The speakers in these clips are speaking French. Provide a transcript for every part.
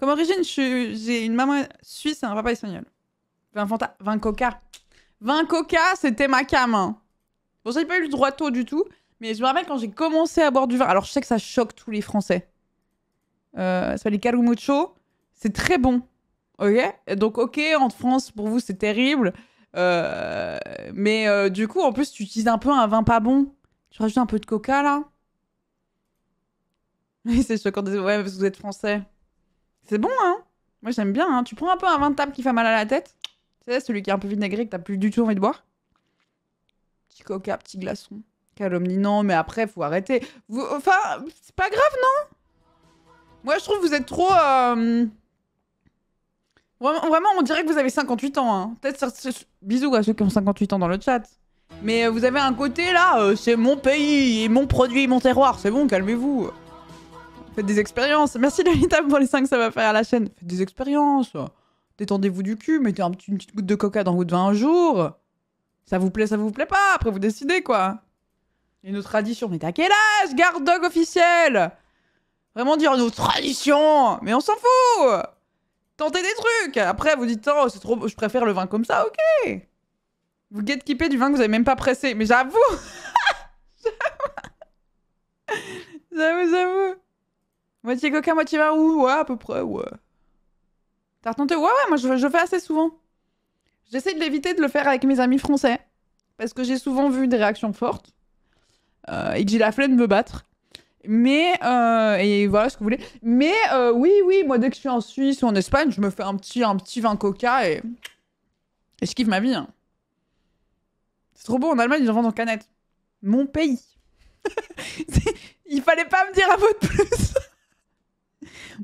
Comme origine, j'ai une maman suisse et un papa espagnol. Vin, vin Coca. Vin Coca, c'était ma cam. Vous hein. Bon, j'ai pas eu le droit tôt du tout, mais je me rappelle quand j'ai commencé à boire du vin. Alors, je sais que ça choque tous les Français. Euh, ça s'appelle C'est très bon. Ok Donc, ok, en France, pour vous, c'est terrible. Euh, mais euh, du coup, en plus, tu utilises un peu un vin pas bon. Tu rajoutes un peu de coca là. c'est choquant. Ouais, parce que vous êtes français. C'est bon, hein Moi, j'aime bien, hein Tu prends un peu un vin de table qui fait mal à la tête. Tu sais, celui qui est un peu vinaigré que t'as plus du tout envie de boire. Petit coca, petit glaçon. Calomnie, non, mais après, faut arrêter. Enfin, c'est pas grave, non Moi, je trouve que vous êtes trop... Euh, vraiment, on dirait que vous avez 58 ans. Hein. Peut-être bisous à ceux qui ont 58 ans dans le chat. Mais euh, vous avez un côté là, euh, c'est mon pays et mon produit, mon terroir. C'est bon, calmez-vous. Faites des expériences. Merci Lolita pour les 5, ça va faire à la chaîne. Faites des expériences. Détendez-vous du cul, mettez un petit, une petite goutte de coca dans votre vin un jour. Ça vous plaît, ça vous plaît pas. Après, vous décidez, quoi. Et nos traditions. Mais t'as quel âge, garde dog officiel Vraiment dire nos traditions Mais on s'en fout Tentez des trucs Après, vous dites, oh, c'est trop... je préfère le vin comme ça, ok Vous gatekeepez du vin que vous avez même pas pressé. Mais j'avoue Moitié coca, moitié vin, ou ouais, à peu près, ouais. retenté Ouais, ouais, moi je, je fais assez souvent. J'essaie de l'éviter de le faire avec mes amis français. Parce que j'ai souvent vu des réactions fortes. Euh, et que j'ai la flemme de me battre. Mais, euh, et voilà ce que vous voulez. Mais euh, oui, oui, moi dès que je suis en Suisse ou en Espagne, je me fais un petit, un petit vin coca et, et je kiffe ma vie. Hein. C'est trop beau, en Allemagne, ils en vendent en canette. Mon pays. Il fallait pas me dire un mot de plus.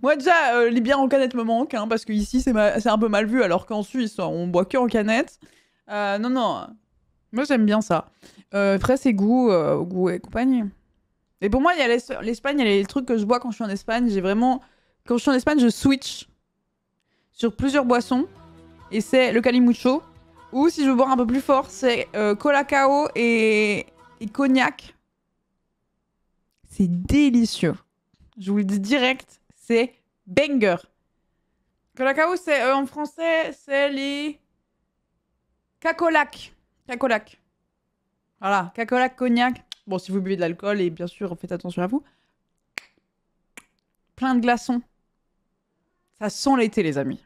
Moi, déjà, euh, les bières en canette me manquent, hein, parce qu'ici, c'est un peu mal vu, alors qu'en Suisse, on boit que en canette. Euh, non, non. Moi, j'aime bien ça. Euh, et c'est goût, euh, goût et compagnie. Et pour moi, il y a l'Espagne, il y a les trucs que je bois quand je suis en Espagne. J'ai vraiment. Quand je suis en Espagne, je switch sur plusieurs boissons. Et c'est le calimucho. Ou si je veux boire un peu plus fort, c'est colacao et... et cognac. C'est délicieux. Je vous le dis direct c'est banger. Colacao, c'est euh, en français, c'est les cacolac. Cacolac. Voilà, cacolac, cognac. Bon, si vous buvez de l'alcool, et bien sûr, faites attention à vous. Plein de glaçons. Ça sent l'été, les amis.